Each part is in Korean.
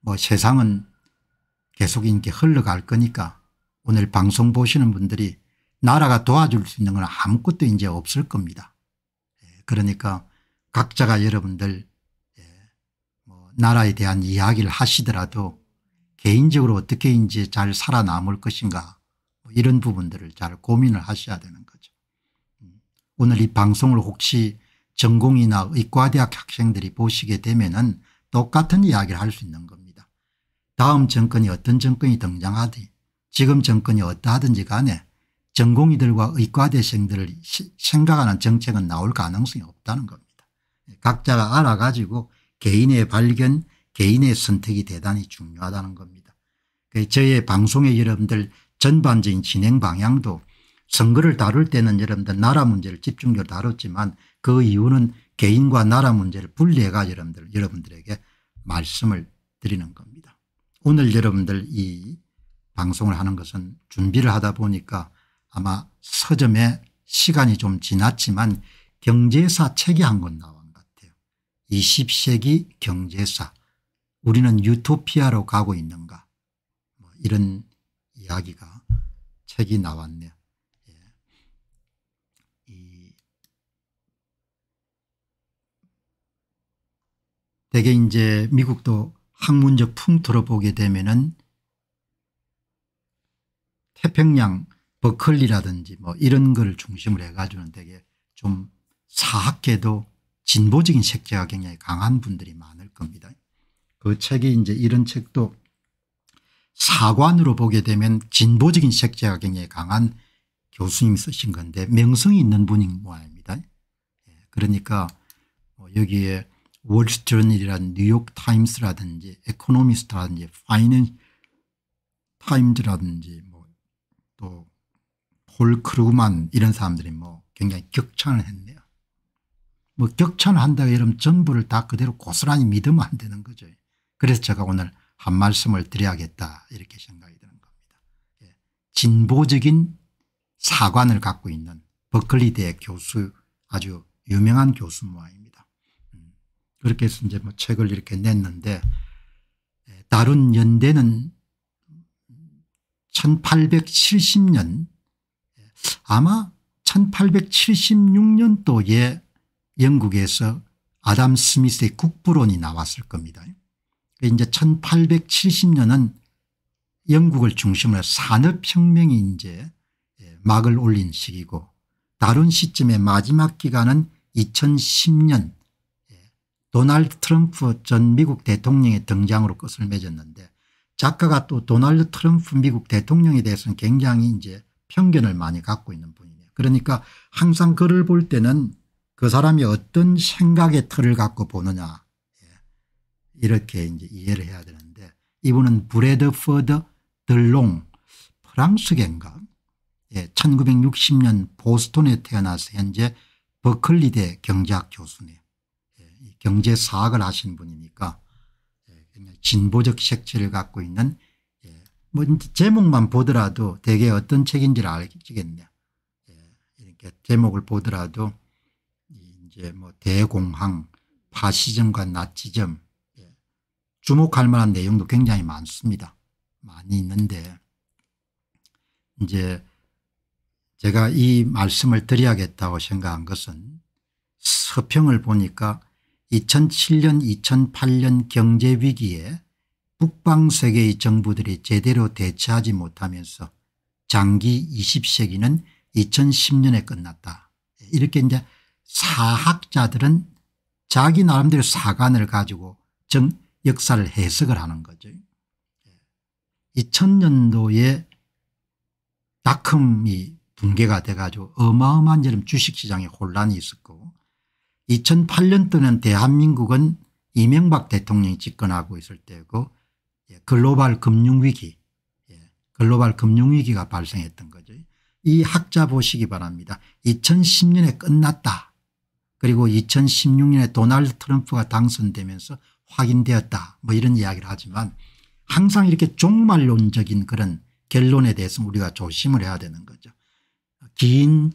뭐 세상은 계속 이렇게 흘러갈 거니까 오늘 방송 보시는 분들이 나라가 도와줄 수 있는 건 아무것도 이제 없을 겁니다. 예, 그러니까 각자가 여러분들 예, 뭐 나라에 대한 이야기를 하시더라도 개인적으로 어떻게 이제 잘 살아남을 것인가 뭐 이런 부분들을 잘 고민을 하셔야 되는 거죠. 음, 오늘 이 방송을 혹시 전공이나 의과대학 학생들이 보시게 되면 은 똑같은 이야기를 할 수 있는 겁니다. 다음 정권이 어떤 정권이 등장하든 지금 정권이 어떠하든지 간에 전공의들과 의과대생들을 생각하는 정책은 나올 가능성이 없다는 겁니다. 예, 각자가 알아가지고 개인의 발견 개인의 선택이 대단히 중요하다는 겁니다. 그 저의 방송의 여러분들 전반적인 진행 방향도 선거를 다룰 때는 여러분들 나라 문제를 집중적으로 다뤘지만 그 이유는 개인과 나라 문제를 분리해가 여러분들, 여러분들에게 말씀을 드리는 겁니다. 오늘 여러분들 이 방송을 하는 것은 준비를 하다 보니까 아마 서점에 시간이 좀 지났지만 경제사 책이 한 권 나온 것 같아요. 20세기 경제사 우리는 유토피아로 가고 있는가 뭐 이런 이야기가 책이 나왔네요. 예. 이 대개 이제 미국도 학문적 풍토로 보게 되면은 태평양 버클리라든지 뭐 이런 걸 중심으로 해가지고는 되게 좀 사학계도 진보적인 색채가 굉장히 강한 분들이 많을 겁니다. 그 책이 이제 이런 책도 사관으로 보게 되면 진보적인 색채가 굉장히 강한 교수님이 쓰신 건데 명성이 있는 분인 모양입니다. 예, 그러니까 뭐 여기에 월스트리트라든지 뉴욕타임스라든지 에코노미스트라든지 파이낸스 타임즈라든지 뭐또폴 크루만 이런 사람들이 뭐 굉장히 격찬을 했네요. 뭐 격찬을 한다고 여러분 전부를 다 그대로 고스란히 믿으면 안 되는 거죠. 그래서 제가 오늘 한 말씀을 드려야겠다 이렇게 생각이 드는 겁니다. 예. 진보적인 사관을 갖고 있는 버클리대 교수 아주 유명한 교수 모아입니다. 그렇게 해서 이제 뭐 책을 이렇게 냈는데 예, 다른 연대는 1870년 예, 아마 1876년도에 영국에서 아담 스미스의 국부론이 나왔을 겁니다. 그 이제 1870년은 영국을 중심으로 산업혁명이 이제 예, 막을 올린 시기고 다른 시점의 마지막 기간은 2010년 도널드 트럼프 전 미국 대통령의 등장으로 끝을 맺었는데 작가가 또 도널드 트럼프 미국 대통령에 대해서는 굉장히 이제 편견을 많이 갖고 있는 분이에요 그러니까 항상 글을 볼 때는 그 사람이 어떤 생각의 틀을 갖고 보느냐 예, 이렇게 이제 이해를 해야 되는데 이분은 브레드퍼드 들롱 프랑스계인가 1960년 예, 보스톤에 태어나서 현재 버클리대 경제학 교수네요. 경제 사학을 하신 분이니까 예, 진보적 색채를 갖고 있는 예, 뭐 제목만 보더라도 대개 어떤 책인지를 알겠겠네요. 예, 이렇게 제목을 보더라도 이제 뭐 대공황, 파시즘과 나치즘 주목할 만한 내용도 굉장히 많습니다. 많이 있는데 이제 제가 이 말씀을 드려야겠다고 생각한 것은 서평을 보니까 2007년 2008년 경제위기에 북방세계의 정부들이 제대로 대처하지 못하면서 장기 20세기는 2010년에 끝났다. 이렇게 이제 사학자들은 자기 나름대로 사관을 가지고 정 역사를 해석을 하는 거죠. 2000년도에 다컴이 붕괴가 돼가지고 어마어마한 지금 주식시장에 혼란이 있었고 2008년 때는 대한민국은 이명박 대통령이 집권하고 있을 때고 예, 글로벌 금융위기 예, 글로벌 금융위기가 발생했던 거죠. 이 학자 보시기 바랍니다. 2010년에 끝났다. 그리고 2016년에 도널드 트럼프가 당선되면서 확인되었다. 뭐 이런 이야기를 하지만 항상 이렇게 종말론적인 그런 결론에 대해서 우리가 조심을 해야 되는 거죠. 긴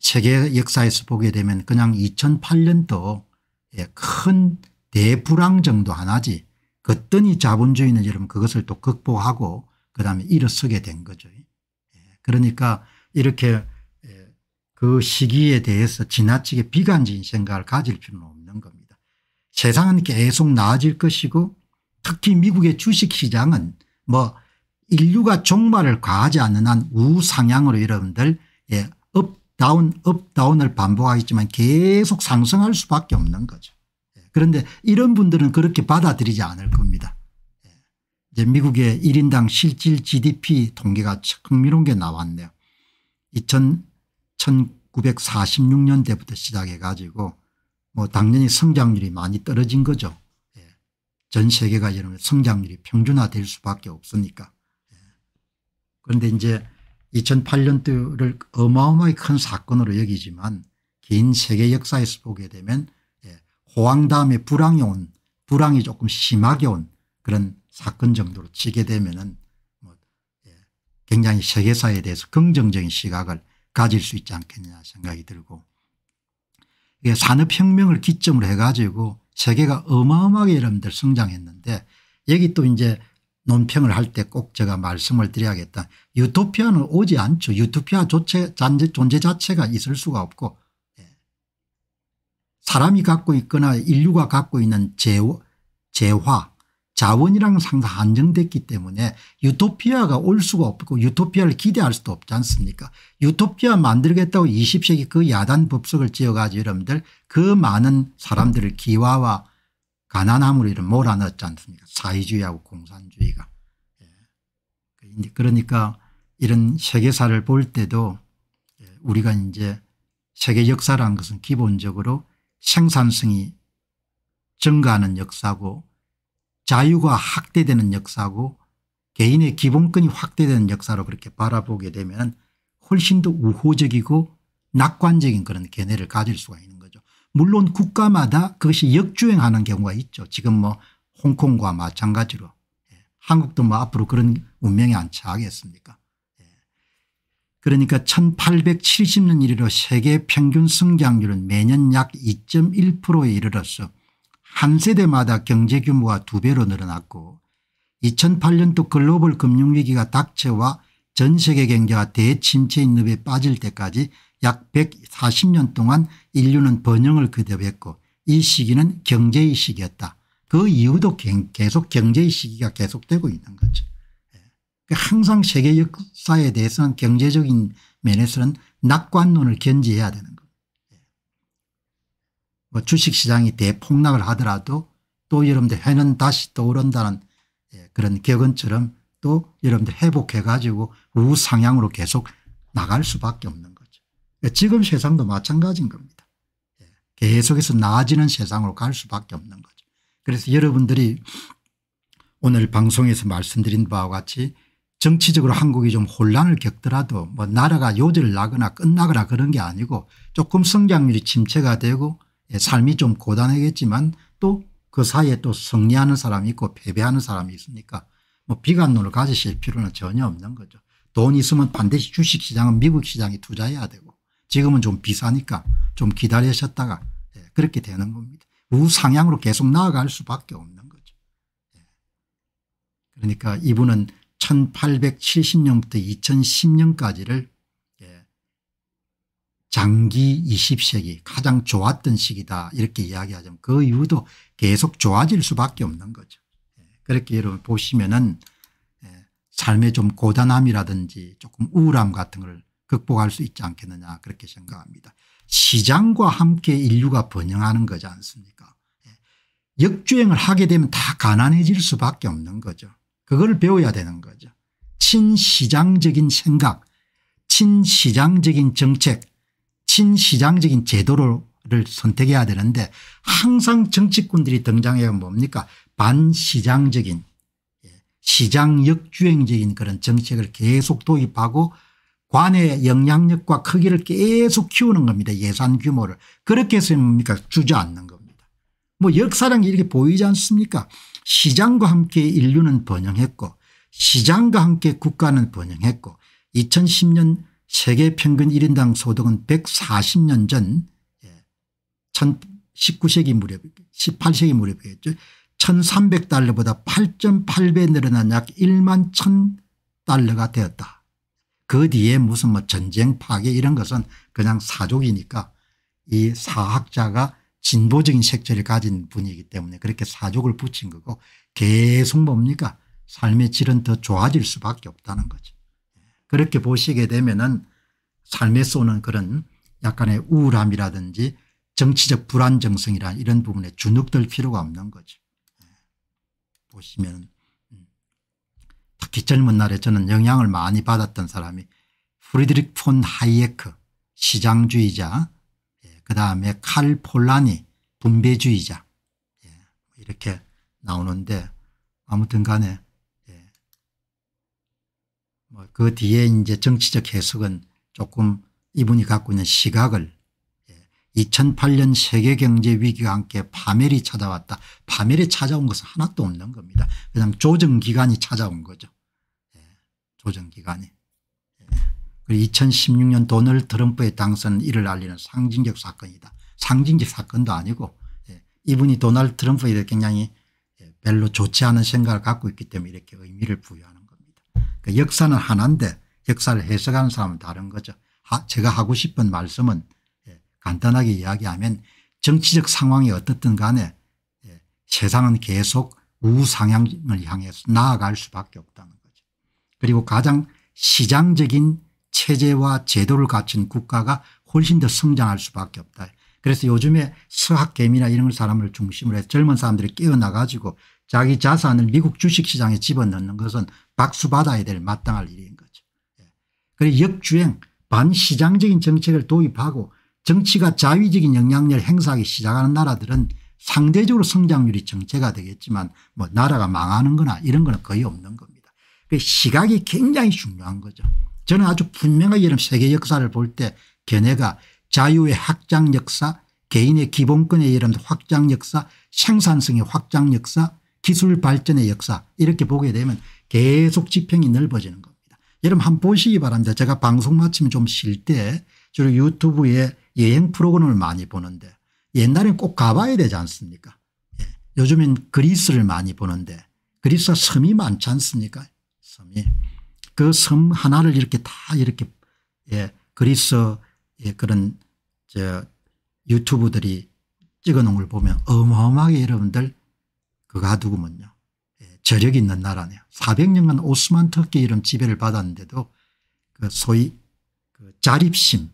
세계 역사에서 보게 되면 그냥 2008년도 예, 큰 대불황 정도 하나지 그뜬이 자본주의는 여러분 그것을 또 극복하고 그다음에 일어서게 된 거죠. 예. 그러니까 이렇게 예, 그 시기에 대해서 지나치게 비관적인 생각을 가질 필요는 없는 겁니다. 세상은 계속 나아질 것이고 특히 미국의 주식시장은 뭐 인류가 종말을 과하지 않는 한 우상향으로 여러분들 다운 업다운을 반복하겠지만 계속 상승할 수밖에 없는 거죠. 예, 그런데 이런 분들은 그렇게 받아들이지 않을 겁니다. 예, 이제 미국의 1인당 실질 gdp 통계가 흥미로운 게 나왔네요. 1946년대부터 시작해 가지고 뭐 당연히 성장률이 많이 떨어진 거죠. 예, 전 세계가 여러 성장률이 평준화될 수밖에 없으니까. 그런데 이제 2008년도를 어마어마히 큰 사건으로 여기지만 긴 세계 역사에서 보게 되면 예, 호황 다음에 불황이 온 불황이 조금 심하게 온 그런 사건 정도로 치게 되면은 뭐 예, 굉장히 세계사에 대해서 긍정적인 시각을 가질 수 있지 않겠냐 생각이 들고 이게 산업혁명을 기점으로 해가지고 세계가 어마어마하게 여러분들 성장했는데 여기 또 이제 논평을 할 때 꼭 제가 말씀을 드려야겠다. 유토피아는 오지 않죠. 유토피아 조체, 존재 자체가 있을 수가 없고 예. 사람이 갖고 있거나 인류가 갖고 있는 재화, 재화 자원이랑 상당히 정됐기 때문에 유토피아가 올 수가 없고 유토피아를 기대할 수도 없지 않습니까 유토피아 만들겠다고 20세기 그 야단 법석을 지어가지고 여러분들 그 많은 사람들을 기화와 가난함을 이런 몰아넣지 않습니까 사회주의하고 공산주의가. 예. 그 그러니까 이런 세계사를 볼 때도 예, 우리가 이제 세계 역사라는 것은 기본적으로 생산성이 증가하는 역사고 자유가 확대되는 역사고 개인의 기본권이 확대되는 역사로 그렇게 바라보게 되면 훨씬 더 우호적이고 낙관적인 그런 견해를 가질 수가 있는 거죠. 물론 국가마다 그것이 역주행하는 경우가 있죠. 지금 뭐 홍콩과 마찬가지로 예. 한국도 뭐 앞으로 그런 운명에 안처겠습니까 예. 그러니까 1870년 이래로 세계 평균 성장률은 매년 약 2.1%에 이르러서 한 세대마다 경제 규모가 두 배로 늘어났고 2008년도 글로벌 금융위기가 닥쳐와 전 세계 경제가 대침체 인업에 빠질 때까지 약 140년 동안 인류는 번영을 거듭했고 이 시기는 경제의 시기였다. 그 이후도 계속 경제의 시기가 계속되고 있는 거죠. 예. 그 항상 세계 역사에 대해서는 경제적인 면에서는 낙관론을 견지해야 되는 겁니다. 예. 뭐 주식시장이 대폭락을 하더라도 또 여러분들 해는 다시 떠오른다는 예, 그런 격언처럼 또 여러분들 회복해 가지고 우상향으로 계속 나갈 수밖에 없는 예, 지금 세상도 마찬가지인 겁니다. 예, 계속해서 나아지는 세상으로 갈 수밖에 없는 거죠. 그래서 여러분들이 오늘 방송에서 말씀드린 바와 같이 정치적으로 한국이 좀 혼란을 겪더라도 뭐 나라가 요절 나거나 끝나거나 그런 게 아니고 조금 성장률이 침체가 되고 예, 삶이 좀 고단하겠지만 또 그 사이에 또 승리하는 사람이 있고 패배하는 사람이 있으니까 뭐 비관론을 가지실 필요는 전혀 없는 거죠. 돈 있으면 반드시 주식시장은 미국 시장에 투자해야 되고 지금은 좀 비싸니까 좀 기다리셨다가 예, 그렇게 되는 겁니다. 우상향으로 계속 나아갈 수밖에 없는 거죠. 예. 그러니까 이분은 1870년부터 2010년까지를 예, 장기 20세기 가장 좋았던 시기다 이렇게 이야기하자면 그 이후도 계속 좋아질 수밖에 없는 거죠. 그렇게 여러분 보시면은 삶의 좀 고단함이라든지 조금 우울함 같은 걸 극복할 수 있지 않겠느냐 그렇게 생각합니다. 시장과 함께 인류가 번영하는 거지 않습니까 예. 역주행을 하게 되면 다 가난해질 수밖에 없는 거죠. 그걸 배워야 되는 거죠. 친시장적인 생각 친시장적인 정책 친시장적인 제도를 선택해야 되는데 항상 정치꾼들이 등장해요 뭡니까 반시장적인 예. 시장 역주행적인 그런 정책을 계속 도입하고 관의 영향력과 크기를 계속 키우는 겁니다. 예산 규모를. 그렇게 해서 니까 주저앉는 겁니다. 뭐 역사랑 이렇게 보이지 않습니까 시장과 함께 인류는 번영했고 시장과 함께 국가는 번영했고 2010년 세계 평균 1인당 소득은 140년 전 19세기 예, 무렵 18세기 무렵이겠죠. 1300달러보다 8.8배 늘어난 약 1만 1000달러가 되었다. 그 뒤에 무슨 뭐 전쟁 파괴 이런 것은 그냥 사족이니까 이 사학자가 진보적인 색채를 가진 분이기 때문에 그렇게 사족을 붙인 거고 계속 뭡니까 삶의 질은 더 좋아질 수밖에 없다는 거죠. 그렇게 보시게 되면은 삶에서 오는 그런 약간의 우울함이라든지 정치적 불안정성이라 이런 부분에 주눅들 필요가 없는 거죠. 예. 보시면 특히 젊은 날에 저는 영향을 많이 받았던 사람이 프리드릭 폰 하이에크 시장주의자 예, 그다음에 칼 폴라니 분배주의자 예, 이렇게 나오는데 아무튼 간에 예, 뭐그 뒤에 이제 정치적 해석은 조금 이분이 갖고 있는 시각을 2008년 예, 세계경제 위기와 함께 파멸이 찾아왔다. 파멸이 찾아온 것은 하나도 없는 겁니다. 그냥 조정기간이 찾아온 거죠. 조정기간이. 그리고 2016년 도널드 트럼프의 당선 이를 알리는 상징적 사건이다. 상징적 사건도 아니고 예, 이분이 도널드 트럼프에 대해 굉장히 예, 별로 좋지 않은 생각을 갖고 있기 때문에 이렇게 의미를 부여하는 겁니다. 그러니까 역사는 하나인데 역사를 해석하는 사람은 다른 거죠. 하, 제가 하고 싶은 말씀은 예, 간단하게 이야기하면 정치적 상황이 어떻든 간에 세상은 계속 우상향을 향해서 나아갈 수밖에 없다는 그리고 가장 시장적인 체제와 제도를 갖춘 국가가 훨씬 더 성장할 수밖에 없다. 그래서 요즘에 서학개미나 이런 사람을 중심으로 해서 젊은 사람들이 깨어나 가지고 자기 자산을 미국 주식시장에 집어넣는 것은 박수받아야 될 마땅할 일인 거죠. 예. 그리고 역주행 반시장적인 정책을 도입하고 정치가 자위적인 영향력을 행사하기 시작하는 나라들은 상대적으로 성장률이 정체가 되겠지만 뭐 나라가 망하는 거나 이런 거 거의 없는 거죠. 그 시각이 굉장히 중요한 거죠. 저는 아주 분명하게 이런 세계 역사를 볼 때 견해가 자유의 확장 역사, 개인의 기본권의 이런 확장 역사, 생산성의 확장 역사, 기술 발전의 역사 이렇게 보게 되면 계속 지평이 넓어지는 겁니다. 여러분 한 번 보시기 바랍니다. 제가 방송 마치면 좀 쉴때 주로 유튜브에 여행 프로그램을 많이 보는데 옛날엔 꼭 가봐야 되지 않습니까 예. 요즘엔 그리스를 많이 보는데 그리스가 섬이 많지 않습니까 섬이 그 섬 하나를 이렇게 다 이렇게 예, 그리스 의 예, 그런 저 유튜브들이 찍어 놓은 걸 보면 어마어마하게 여러분들 그거 가두고면요 예, 저력이 있는 나라네요. 400년간 오스만 터키 이런 지배를 받았는데도 그 소위 그 자립심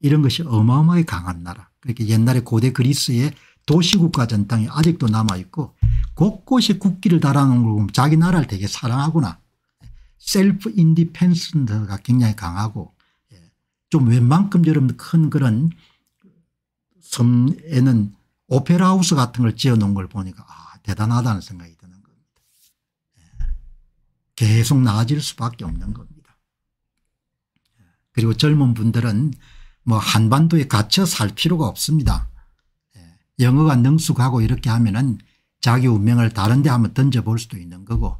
이런 것이 어마어마하게 강한 나라. 그렇게 옛날에 고대 그리스의 도시국가 전당이 아직도 남아있고 곳곳에 국기를 달아놓은 걸 보면 자기 나라를 되게 사랑하구나 셀프 인디펜스가 굉장히 강하고 예, 좀 웬만큼 여러분 큰 그런 섬에는 오페라 하우스 같은 걸 지어 놓은 걸 보니까 아 대단하다는 생각이 드는 겁니다. 예. 계속 나아질 수밖에 없는 겁니다. 예. 그리고 젊은 분들은 뭐 한반도에 갇혀 살 필요가 없습니다. 영어가 능숙하고 이렇게 하면은 자기 운명을 다른 데 한번 던져볼 수도 있는 거고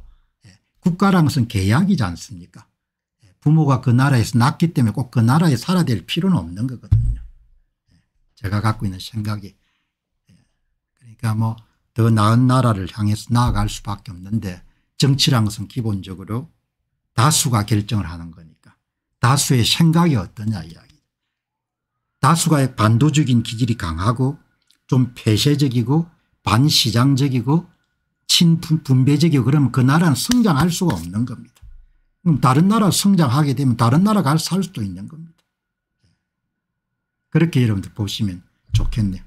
국가랑 무슨 계약이지 않습니까 부모가 그 나라에서 낳기 때문에 꼭 그 나라에 살아야 될 필요는 없는 거거든요. 제가 갖고 있는 생각이 그러니까 뭐 더 나은 나라를 향해서 나아갈 수밖에 없는데 정치란 것은 기본적으로 다수가 결정을 하는 거니까 다수의 생각이 어떠냐 이야기 다수가 반도적인 기질이 강하고 좀 폐쇄적이고 반시장적이고 친분 배적이고 그러면 그 나라는 성장할 수가 없는 겁니다. 그럼 다른 나라 성장하게 되면 다른 나라가 살 수도 있는 겁니다. 그렇게 여러분들 보시면 좋겠네요.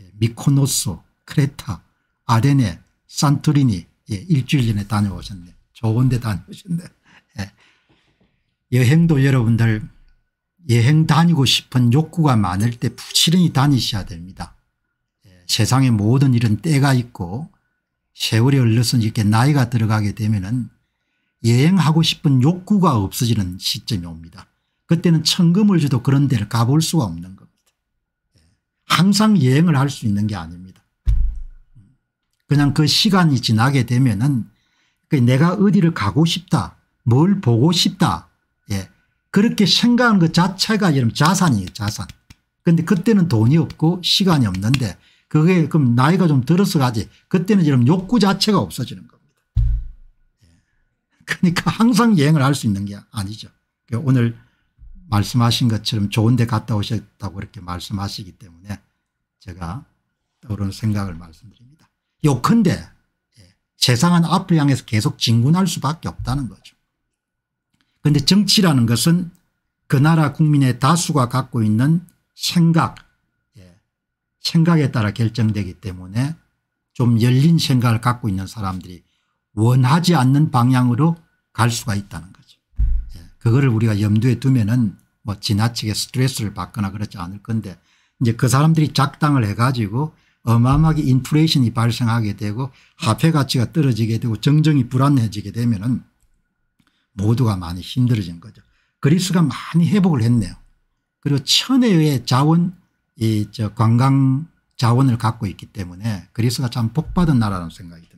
예, 미코노스, 크레타, 아데네, 산토리니 예, 일주일 전에 다녀오셨네. 좋은 데 다녀오셨네. 예. 여행도 여러분들 여행 다니고 싶은 욕구가 많을 때 부지런히 다니셔야 됩니다. 예, 세상의 모든 일은 때가 있고 세월이 흘러서 이렇게 나이가 들어가게 되면은 여행하고 싶은 욕구가 없어지는 시점이 옵니다. 그때는 천금을 줘도 그런 데를 가볼 수가 없는 겁니다. 예. 항상 여행을 할 수 있는 게 아닙니다. 그냥 그 시간이 지나게 되면은 그 내가 어디를 가고 싶다 뭘 보고 싶다 예. 그렇게 생각하는 것 자체가 여러분 자산이에요 자산. 그런데 그때는 돈이 없고 시간이 없는데 그게 그럼 나이가 좀 들어서 가지 그때는 지금 욕구 자체가 없어지는 겁니다. 예. 그러니까 항상 여행을 할 수 있는 게 아니죠. 그러니까 오늘 말씀하신 것처럼 좋은 데 갔다 오셨다고 이렇게 말씀하시기 때문에 제가 그런 생각을 말씀드립니다. 요컨대 예, 세상은 앞을 향해서 계속 진군할 수밖에 없다는 거죠. 그런데 정치라는 것은 그 나라 국민의 다수가 갖고 있는 생각 생각에 따라 결정되기 때문에 좀 열린 생각을 갖고 있는 사람들이 원하지 않는 방향으로 갈 수가 있다는 거죠. 예. 그거를 우리가 염두에 두면은 뭐 지나치게 스트레스를 받거나 그렇지 않을 건데 이제 그 사람들이 작당을 해가지고 어마어마하게 인플레이션이 발생하게 되고 화폐 가치가 떨어지게 되고 정정이 불안해지게 되면은 모두가 많이 힘들어진 거죠. 그리스가 많이 회복을 했네요. 그리고 천혜의 자원 이저 관광 자원을 갖고 있기 때문에 그리스가 참 복받은 나라라는 생각이 듭니다.